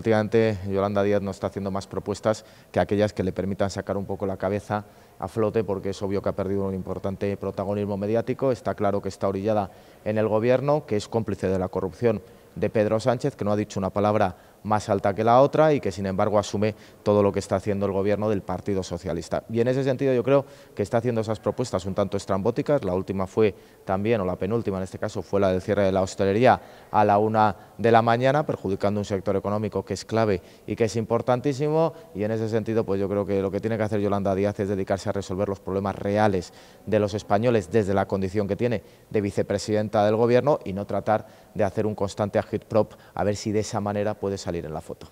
últimamente Yolanda Díaz no está haciendo más propuestas que aquellas que le permitan sacar un poco la cabeza a flote, porque es obvio que ha perdido un importante protagonismo mediático, está claro que está orillada en el Gobierno, que es cómplice de la corrupción de Pedro Sánchez, que no ha dicho una palabra más alta que la otra y que sin embargo asume todo lo que está haciendo el gobierno del Partido Socialista. Y en ese sentido yo creo que está haciendo esas propuestas un tanto estrambóticas, la última fue también, o la penúltima en este caso, fue la del cierre de la hostelería a la una de la mañana, perjudicando un sector económico que es clave y que es importantísimo. Y en ese sentido, pues yo creo que lo que tiene que hacer Yolanda Díaz es dedicarse a resolver los problemas reales de los españoles desde la condición que tiene de vicepresidenta del Gobierno y no tratar de hacer un constante agitprop a ver si de esa manera puede salir en la foto.